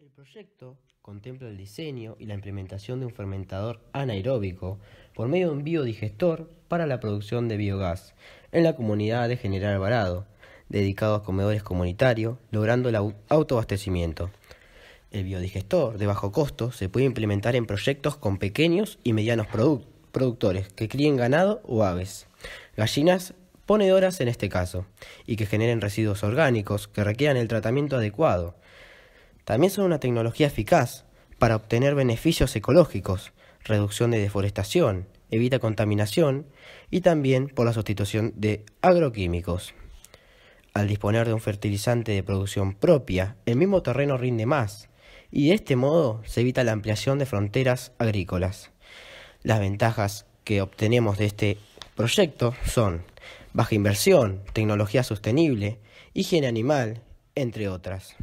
El proyecto contempla el diseño y la implementación de un fermentador anaeróbico por medio de un biodigestor para la producción de biogás en la comunidad de General Alvarado, dedicado a comedores comunitarios, logrando el autoabastecimiento. El biodigestor de bajo costo se puede implementar en proyectos con pequeños y medianos productores que críen ganado o aves, gallinas ponedoras en este caso, y que generen residuos orgánicos que requieran el tratamiento adecuado también son una tecnología eficaz para obtener beneficios ecológicos, reducción de deforestación, evita contaminación y también por la sustitución de agroquímicos. Al disponer de un fertilizante de producción propia, el mismo terreno rinde más y de este modo se evita la ampliación de fronteras agrícolas. Las ventajas que obtenemos de este proyecto son baja inversión, tecnología sostenible, higiene animal, entre otras.